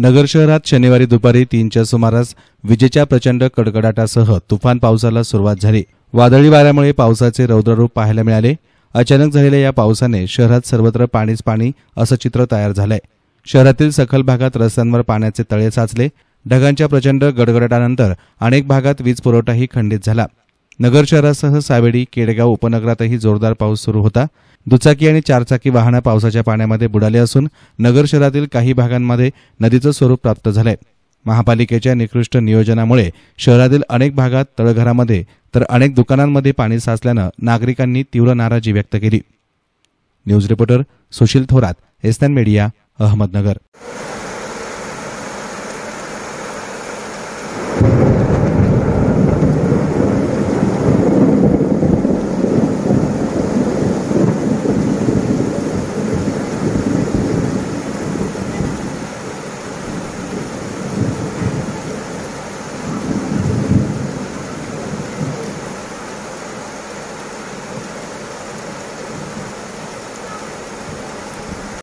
नगर शहरात शनिवारी दुपारी तीनच्या सुमारास विजेच्या प्रचंड कडकडाटासह तुफान पावसाला सुरुवात झाली वादळी वाऱ्यामुळे पावसाचे रौद्ररूप पाहायला मिळाले अचानक झालेल्या या पावसाने शहरात सर्वत्र पाणीच पाणी असं चित्र तयार झालंय शहरातील सखल भागात रस्त्यांवर पाण्याचे तळे साचले ढगांच्या प्रचंड गडगडाटानंतर अनेक भागात वीज पुरवठाही खंडित झाला नगर शहरासह सावेडी केडगाव उपनगरातही जोरदार पाऊस सुरू होता दुचाकी आणि चारचाकी वाहनं पावसाच्या पाण्यामध्ये बुडाले असून नगर शहरातील काही भागांमध्ये नदीचं स्वरूप प्राप्त झालंय महापालिकेच्या निकृष्ट नियोजनामुळे शहरातील अनेक भागात तळघरामध्ये तर अनेक दुकानांमध्ये पाणी साचल्यानं नागरिकांनी तीव्र नाराजी व्यक्त केली news reporter Sushil Thorat SN media Ahmednagar